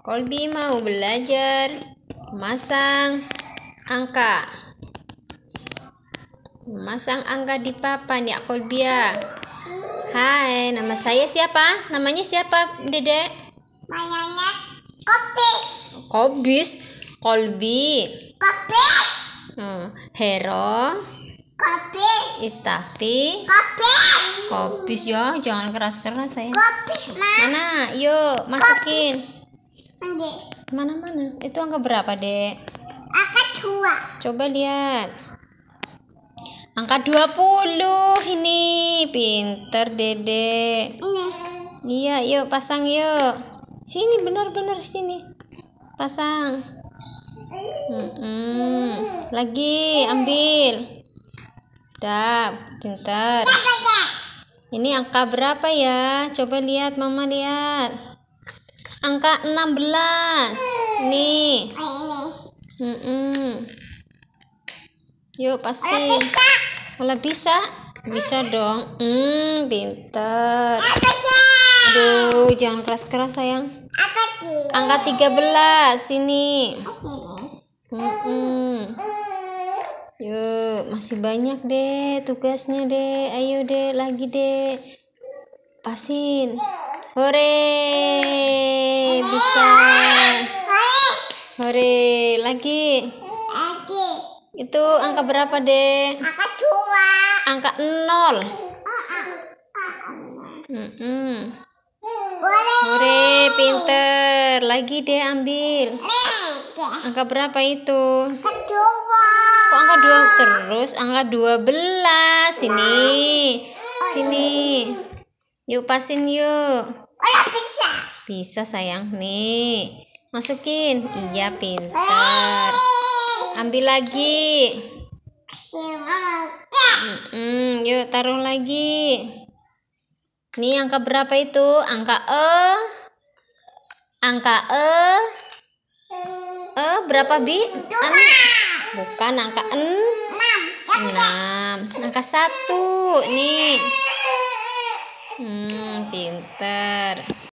Kolbi mau belajar memasang angka. memasang angka di papan ya Kolbi ya. Hai, nama saya siapa? Namanya siapa, Dedek? Namanya Kobis. Kobis? Kolbi. Kobis. Hmm. Hero. Kobis. Istafti. Kobis. Kobis ya, jangan keras-keras saya. Kobis, Ma. Mana? Yuk, masukin. Kopis. Mana-mana. Itu angka berapa, Dek? Angka dua. Coba lihat. Angka 20 ini. Pinter, dede. Ini. Iya, yuk pasang yuk. Sini benar-benar sini. Pasang. Mm -mm. Lagi ambil. Dap. pinter. Ini angka berapa ya? Coba lihat, Mama lihat angka 16 nih mm -mm. yuk pasti kalau bisa bisa dong hmm pinter aduh jangan keras-keras sayang angka 13 sini mm -mm. Yuk, masih banyak deh tugasnya deh. Ayo deh, lagi deh. Pasin. Iya. Hore! bisa. Hore lagi. Lagi. Itu angka berapa, deh? Angka dua. Angka nol. Mm pinter. Lagi deh ambil. Angka berapa itu? Kedua. Kok angka dua terus? Angka dua belas. Sini. Sini. Yuk pasin yuk. Orang bisa. Bisa sayang nih. Masukin. Iya pintar. Ambil lagi. Mm -mm, yuk taruh lagi. Nih angka berapa itu? Angka E. Angka E. E berapa Bi? An Bukan angka N. 6. Angka satu Nih. Hmm, pinter.